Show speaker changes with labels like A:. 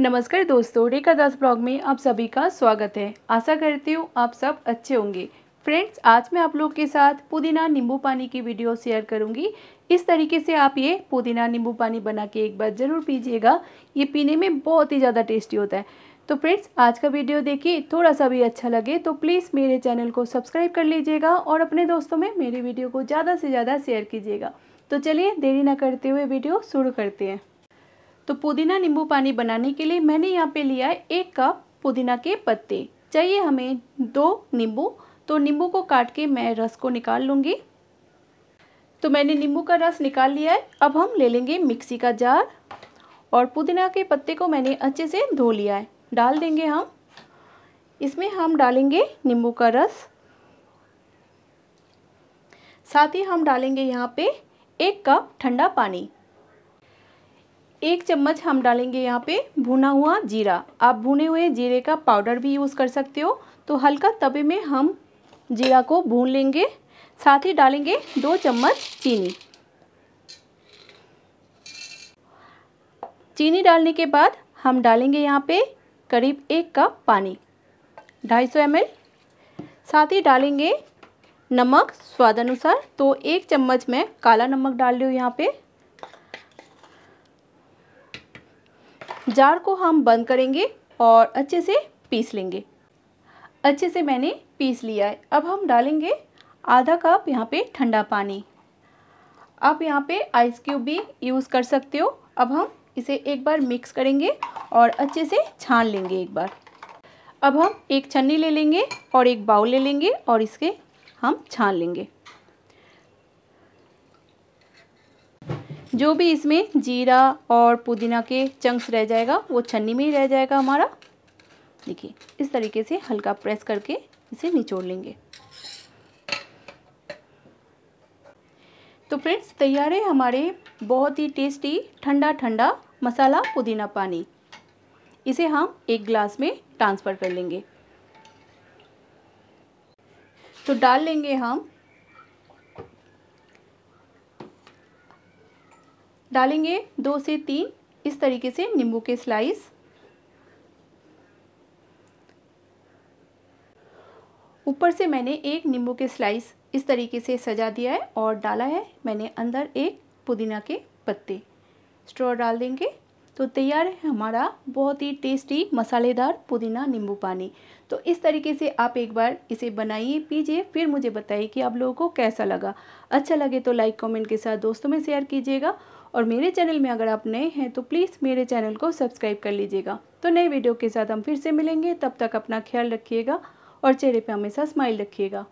A: नमस्कार दोस्तों रेखा दास ब्लॉग में आप सभी का स्वागत है आशा करती हूँ आप सब अच्छे होंगे फ्रेंड्स आज मैं आप लोग के साथ पुदीना नींबू पानी की वीडियो शेयर करूंगी इस तरीके से आप ये पुदीना नींबू पानी बना के एक बार ज़रूर पीजिएगा ये पीने में बहुत ही ज़्यादा टेस्टी होता है तो फ्रेंड्स आज का वीडियो देखिए थोड़ा सा भी अच्छा लगे तो प्लीज़ मेरे चैनल को सब्सक्राइब कर लीजिएगा और अपने दोस्तों में मेरी वीडियो को ज़्यादा से ज़्यादा शेयर कीजिएगा तो चलिए देरी ना करते हुए वीडियो शुरू करते हैं तो पुदीना नींबू पानी बनाने के लिए मैंने यहाँ पे लिया है एक कप पुदीना के पत्ते चाहिए हमें दो नींबू तो नींबू को काट के मैं रस को निकाल लूँगी तो मैंने नींबू का रस निकाल लिया है अब हम ले लेंगे मिक्सी का जार और पुदीना के पत्ते को मैंने अच्छे से धो लिया है डाल देंगे हम इसमें हम डालेंगे नींबू का रस साथ ही हम डालेंगे यहाँ पे एक कप ठंडा पानी एक चम्मच हम डालेंगे यहाँ पे भुना हुआ जीरा आप भुने हुए जीरे का पाउडर भी यूज़ कर सकते हो तो हल्का तवे में हम जीरा को भून लेंगे साथ ही डालेंगे दो चम्मच चीनी चीनी डालने के बाद हम डालेंगे यहाँ पे करीब एक कप पानी 250 ml साथ ही डालेंगे नमक स्वाद अनुसार तो एक चम्मच में काला नमक डाल रही हूँ यहाँ पे जार को हम बंद करेंगे और अच्छे से पीस लेंगे अच्छे से मैंने पीस लिया है अब हम डालेंगे आधा कप यहाँ पे ठंडा पानी आप यहाँ पे आइस क्यूब भी यूज़ कर सकते हो अब हम इसे एक बार मिक्स करेंगे और अच्छे से छान लेंगे एक बार अब हम एक छन्नी ले लेंगे और एक बाउल ले लेंगे और इसके हम छान लेंगे जो भी इसमें जीरा और पुदीना के चंक्स रह जाएगा वो छन्नी में ही रह जाएगा हमारा देखिए इस तरीके से हल्का प्रेस करके इसे निचोड़ लेंगे तो फ्रेंड्स तैयार है हमारे बहुत ही टेस्टी ठंडा ठंडा मसाला पुदीना पानी इसे हम एक ग्लास में ट्रांसफ़र कर लेंगे तो डाल लेंगे हम डालेंगे दो से तीन इस तरीके से नींबू के स्लाइस ऊपर से मैंने एक नींबू के स्लाइस इस तरीके से सजा दिया है और डाला है मैंने अंदर एक पुदीना के पत्ते स्ट्रॉ डाल देंगे तो तैयार है हमारा बहुत ही टेस्टी मसालेदार पुदीना नींबू पानी तो इस तरीके से आप एक बार इसे बनाइए पीजिए फिर मुझे बताइए कि आप लोगों को कैसा लगा अच्छा लगे तो लाइक कमेंट के साथ दोस्तों में शेयर कीजिएगा और मेरे चैनल में अगर आप नए हैं तो प्लीज़ मेरे चैनल को सब्सक्राइब कर लीजिएगा तो नए वीडियो के साथ हम फिर से मिलेंगे तब तक अपना ख्याल रखिएगा और चेहरे पर हमेशा स्माइल रखिएगा